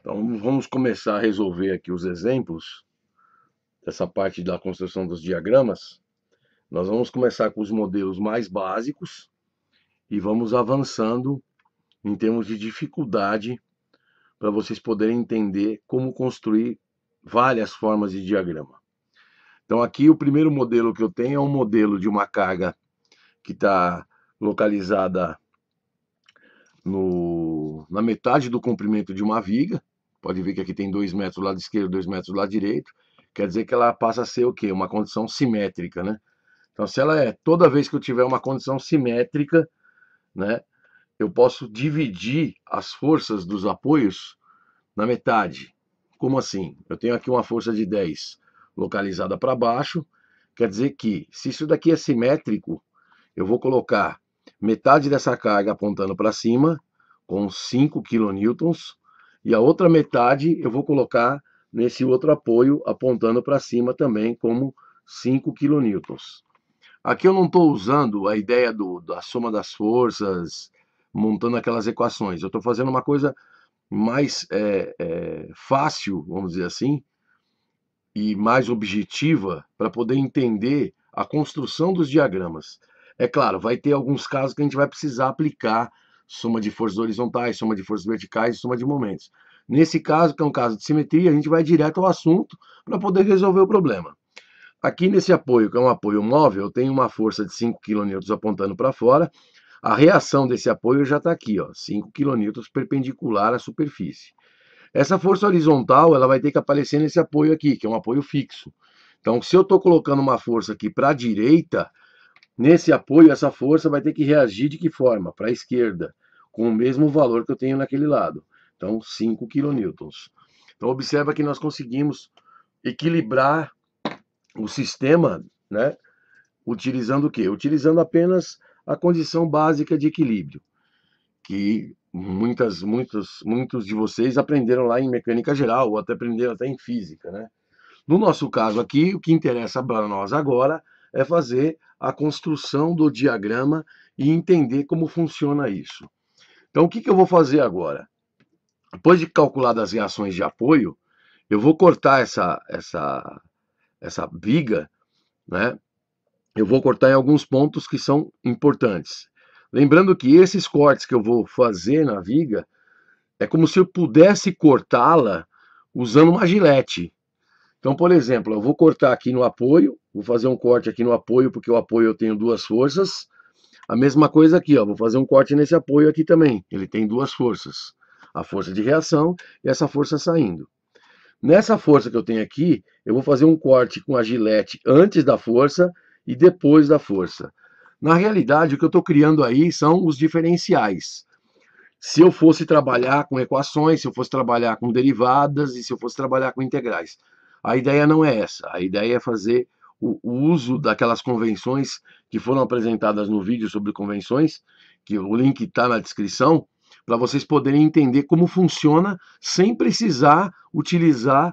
Então vamos começar a resolver aqui os exemplos dessa parte da construção dos diagramas. Nós vamos começar com os modelos mais básicos e vamos avançando em termos de dificuldade para vocês poderem entender como construir várias formas de diagrama. Então aqui o primeiro modelo que eu tenho é um modelo de uma carga que está localizada no, na metade do comprimento de uma viga. Pode ver que aqui tem 2 metros do lado esquerdo, 2 metros do lado direito. Quer dizer que ela passa a ser o quê? Uma condição simétrica, né? Então, se ela é, toda vez que eu tiver uma condição simétrica, né, eu posso dividir as forças dos apoios na metade. Como assim? Eu tenho aqui uma força de 10 localizada para baixo, quer dizer que se isso daqui é simétrico, eu vou colocar metade dessa carga apontando para cima, com 5 kN, e a outra metade eu vou colocar nesse outro apoio, apontando para cima também como 5 kN. Aqui eu não estou usando a ideia do, da soma das forças, montando aquelas equações. Eu estou fazendo uma coisa mais é, é, fácil, vamos dizer assim, e mais objetiva para poder entender a construção dos diagramas. É claro, vai ter alguns casos que a gente vai precisar aplicar soma de forças horizontais, soma de forças verticais e soma de momentos. Nesse caso, que é um caso de simetria, a gente vai direto ao assunto para poder resolver o problema. Aqui nesse apoio, que é um apoio móvel, eu tenho uma força de 5 kN apontando para fora. A reação desse apoio já está aqui, ó, 5 kN perpendicular à superfície. Essa força horizontal ela vai ter que aparecer nesse apoio aqui, que é um apoio fixo. Então, se eu estou colocando uma força aqui para a direita, Nesse apoio, essa força vai ter que reagir de que forma? Para a esquerda, com o mesmo valor que eu tenho naquele lado. Então, 5 kN. Então, observa que nós conseguimos equilibrar o sistema, né? Utilizando o quê? Utilizando apenas a condição básica de equilíbrio, que muitas, muitos, muitos de vocês aprenderam lá em mecânica geral, ou até aprenderam até em física, né? No nosso caso aqui, o que interessa para nós agora é fazer a construção do diagrama e entender como funciona isso. Então, o que, que eu vou fazer agora? Depois de calcular as reações de apoio, eu vou cortar essa, essa, essa biga, né? Eu vou cortar em alguns pontos que são importantes. Lembrando que esses cortes que eu vou fazer na viga é como se eu pudesse cortá-la usando uma gilete. Então, por exemplo, eu vou cortar aqui no apoio, vou fazer um corte aqui no apoio, porque o apoio eu tenho duas forças. A mesma coisa aqui, ó, vou fazer um corte nesse apoio aqui também. Ele tem duas forças, a força de reação e essa força saindo. Nessa força que eu tenho aqui, eu vou fazer um corte com a gilete antes da força e depois da força. Na realidade, o que eu estou criando aí são os diferenciais. Se eu fosse trabalhar com equações, se eu fosse trabalhar com derivadas e se eu fosse trabalhar com integrais. A ideia não é essa. A ideia é fazer o, o uso daquelas convenções que foram apresentadas no vídeo sobre convenções, que o link está na descrição, para vocês poderem entender como funciona sem precisar utilizar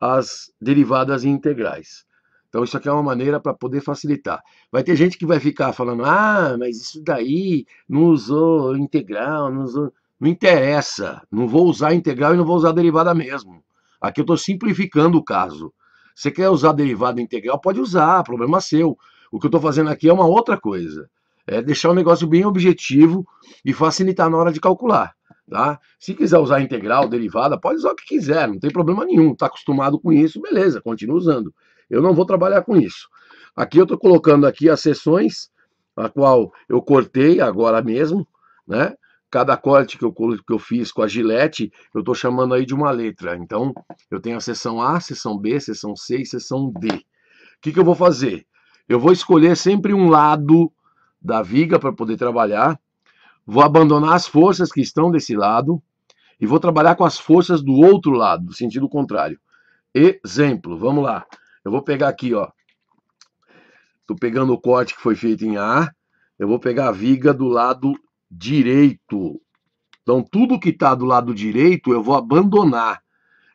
as derivadas integrais. Então, isso aqui é uma maneira para poder facilitar. Vai ter gente que vai ficar falando: ah, mas isso daí não usou integral, não usou. Não interessa, não vou usar integral e não vou usar derivada mesmo. Aqui eu estou simplificando o caso. Você quer usar derivada integral? Pode usar, problema seu. O que eu estou fazendo aqui é uma outra coisa. É deixar o negócio bem objetivo e facilitar na hora de calcular. Tá? Se quiser usar integral, derivada, pode usar o que quiser, não tem problema nenhum. Está acostumado com isso, beleza, continua usando. Eu não vou trabalhar com isso. Aqui eu estou colocando aqui as seções, a qual eu cortei agora mesmo, né? cada corte que eu, que eu fiz com a gilete, eu estou chamando aí de uma letra. Então, eu tenho a seção A, seção B, seção C e seção D. O que, que eu vou fazer? Eu vou escolher sempre um lado da viga para poder trabalhar, vou abandonar as forças que estão desse lado e vou trabalhar com as forças do outro lado, no sentido contrário. Exemplo, vamos lá. Eu vou pegar aqui, ó. estou pegando o corte que foi feito em A. Eu vou pegar a viga do lado direito. Então, tudo que está do lado direito eu vou abandonar.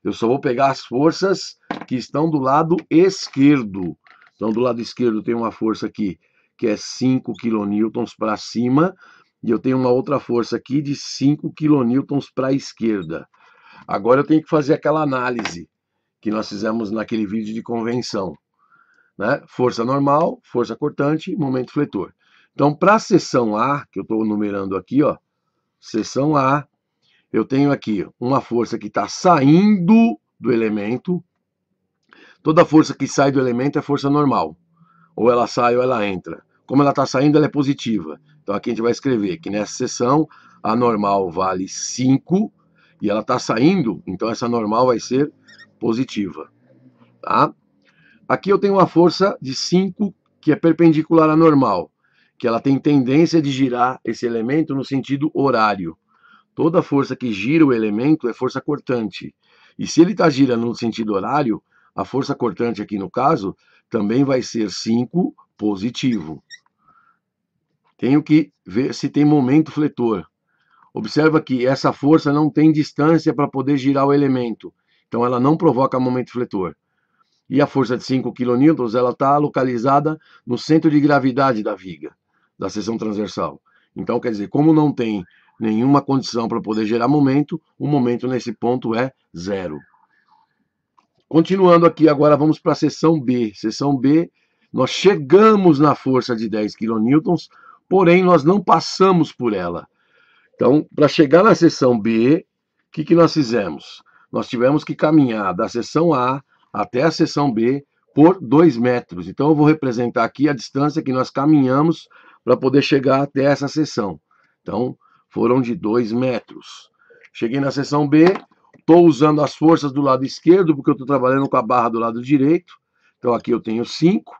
Eu só vou pegar as forças que estão do lado esquerdo. Então, do lado esquerdo tem uma força aqui que é 5 kN para cima, e eu tenho uma outra força aqui de 5 kN para a esquerda. Agora eu tenho que fazer aquela análise que nós fizemos naquele vídeo de convenção. Né? Força normal, força cortante, momento fletor. Então, para a seção A, que eu estou numerando aqui, ó, seção A, eu tenho aqui uma força que está saindo do elemento. Toda força que sai do elemento é força normal. Ou ela sai ou ela entra. Como ela está saindo, ela é positiva. Então aqui a gente vai escrever que nessa seção a normal vale 5 e ela está saindo, então essa normal vai ser positiva. Tá? Aqui eu tenho uma força de 5 que é perpendicular à normal que ela tem tendência de girar esse elemento no sentido horário. Toda força que gira o elemento é força cortante. E se ele está girando no sentido horário, a força cortante aqui no caso também vai ser 5 positivo. Tenho que ver se tem momento fletor. Observa que essa força não tem distância para poder girar o elemento. Então ela não provoca momento fletor. E a força de 5 kN, ela está localizada no centro de gravidade da viga da seção transversal. Então, quer dizer, como não tem nenhuma condição para poder gerar momento, o momento nesse ponto é zero. Continuando aqui, agora vamos para a seção B. Seção B, nós chegamos na força de 10 kN, porém nós não passamos por ela. Então, para chegar na seção B, o que, que nós fizemos? Nós tivemos que caminhar da seção A até a seção B por 2 metros. Então, eu vou representar aqui a distância que nós caminhamos para poder chegar até essa seção. Então, foram de 2 metros. Cheguei na seção B, estou usando as forças do lado esquerdo, porque eu estou trabalhando com a barra do lado direito. Então, aqui eu tenho 5,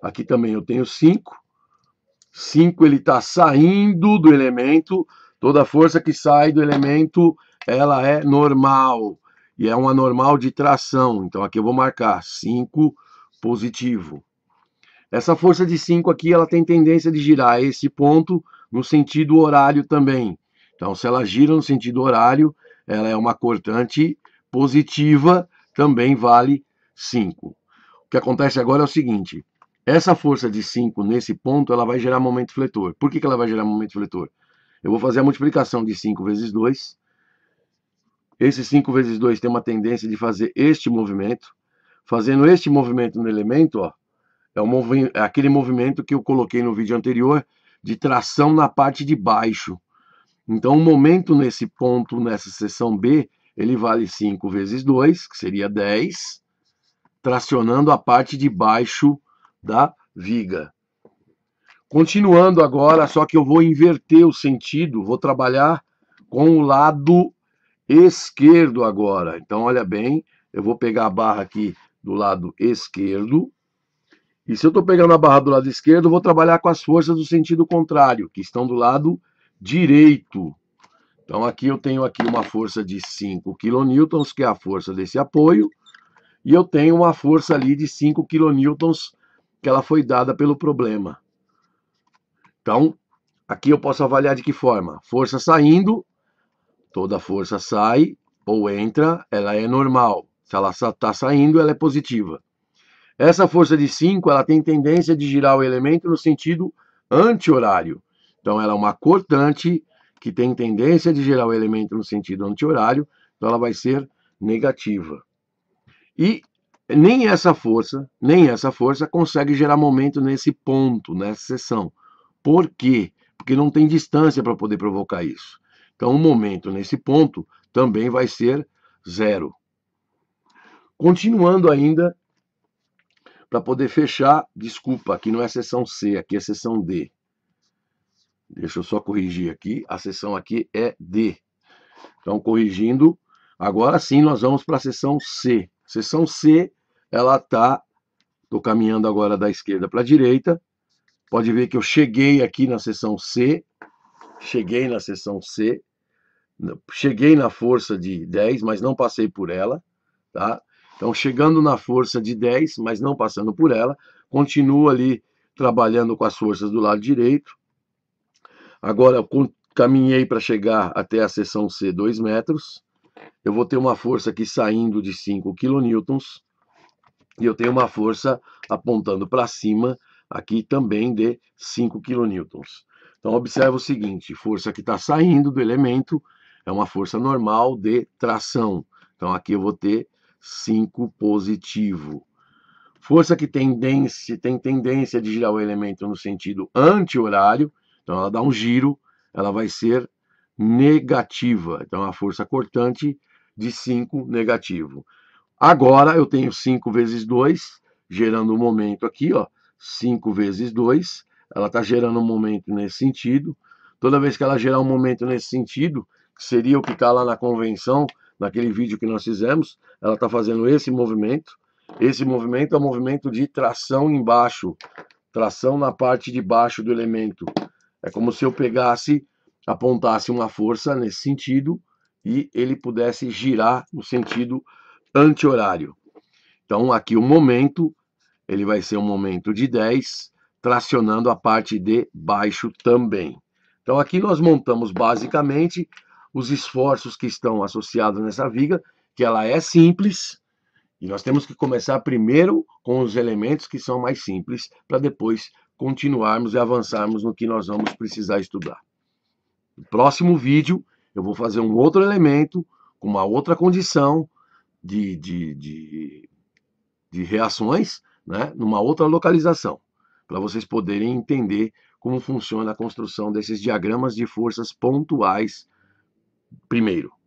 aqui também eu tenho 5. 5 ele está saindo do elemento, toda força que sai do elemento, ela é normal, e é uma normal de tração. Então, aqui eu vou marcar 5 positivo. Essa força de 5 aqui, ela tem tendência de girar esse ponto no sentido horário também. Então, se ela gira no sentido horário, ela é uma cortante positiva, também vale 5. O que acontece agora é o seguinte, essa força de 5 nesse ponto, ela vai gerar momento fletor. Por que, que ela vai gerar momento fletor? Eu vou fazer a multiplicação de 5 vezes 2. Esse 5 vezes 2 tem uma tendência de fazer este movimento. Fazendo este movimento no elemento, ó, é movi é aquele movimento que eu coloquei no vídeo anterior de tração na parte de baixo. Então, o momento nesse ponto, nessa seção B, ele vale 5 vezes 2, que seria 10, tracionando a parte de baixo da viga. Continuando agora, só que eu vou inverter o sentido, vou trabalhar com o lado esquerdo agora. Então, olha bem, eu vou pegar a barra aqui do lado esquerdo, e se eu estou pegando a barra do lado esquerdo, eu vou trabalhar com as forças do sentido contrário, que estão do lado direito. Então aqui eu tenho aqui uma força de 5 kN, que é a força desse apoio, e eu tenho uma força ali de 5 kN, que ela foi dada pelo problema. Então, aqui eu posso avaliar de que forma? Força saindo, toda força sai ou entra, ela é normal. Se ela está saindo, ela é positiva. Essa força de 5 ela tem tendência de girar o elemento no sentido anti-horário. Então, ela é uma cortante que tem tendência de girar o elemento no sentido anti-horário, então ela vai ser negativa. E nem essa força, nem essa força consegue gerar momento nesse ponto, nessa seção. Por quê? Porque não tem distância para poder provocar isso. Então, o momento nesse ponto também vai ser zero. Continuando ainda para poder fechar, desculpa, aqui não é a seção C, aqui é a seção D. Deixa eu só corrigir aqui, a seção aqui é D. Então, corrigindo, agora sim nós vamos para a seção C. Seção C, ela está, estou caminhando agora da esquerda para a direita, pode ver que eu cheguei aqui na seção C, cheguei na seção C, cheguei na força de 10, mas não passei por ela, tá? Então, chegando na força de 10, mas não passando por ela, continua ali trabalhando com as forças do lado direito. Agora, caminhei para chegar até a seção C, 2 metros. Eu vou ter uma força aqui saindo de 5 kN. E eu tenho uma força apontando para cima, aqui também de 5 kN. Então, observa o seguinte: força que está saindo do elemento é uma força normal de tração. Então, aqui eu vou ter 5 positivo. Força que tendência, tem tendência de girar o elemento no sentido anti-horário, então ela dá um giro, ela vai ser negativa. Então a força cortante de 5 negativo. Agora eu tenho 5 vezes 2, gerando um momento aqui, ó. 5 vezes 2, ela está gerando um momento nesse sentido. Toda vez que ela gerar um momento nesse sentido, que seria o que está lá na convenção, naquele vídeo que nós fizemos, ela está fazendo esse movimento. Esse movimento é um movimento de tração embaixo, tração na parte de baixo do elemento. É como se eu pegasse, apontasse uma força nesse sentido e ele pudesse girar no sentido anti-horário. Então aqui o momento, ele vai ser um momento de 10, tracionando a parte de baixo também. Então aqui nós montamos basicamente os esforços que estão associados nessa viga, que ela é simples, e nós temos que começar primeiro com os elementos que são mais simples, para depois continuarmos e avançarmos no que nós vamos precisar estudar. No próximo vídeo, eu vou fazer um outro elemento, com uma outra condição de, de, de, de reações, né, numa outra localização, para vocês poderem entender como funciona a construção desses diagramas de forças pontuais primeiro.